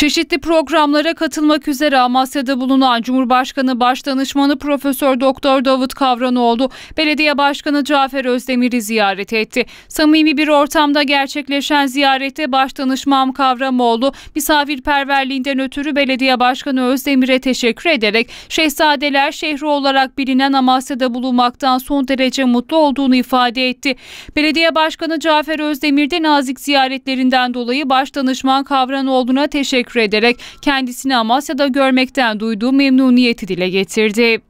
Çeşitli programlara katılmak üzere Amasya'da bulunan Cumhurbaşkanı Başdanışmanı Profesör Doktor Davut Kavranoğlu, Belediye Başkanı Cafer Özdemir'i ziyaret etti. Samimi bir ortamda gerçekleşen ziyarette Başdanışmam Kavramoğlu, misafirperverliğinden ötürü Belediye Başkanı Özdemir'e teşekkür ederek Şehzadeler şehri olarak bilinen Amasya'da bulunmaktan son derece mutlu olduğunu ifade etti. Belediye Başkanı Cafer Özdemir de nazik ziyaretlerinden dolayı Başdanışman Kavranoğlu'na teşekkür teşekkür ederek kendisini Amasya'da görmekten duyduğu memnuniyeti dile getirdi.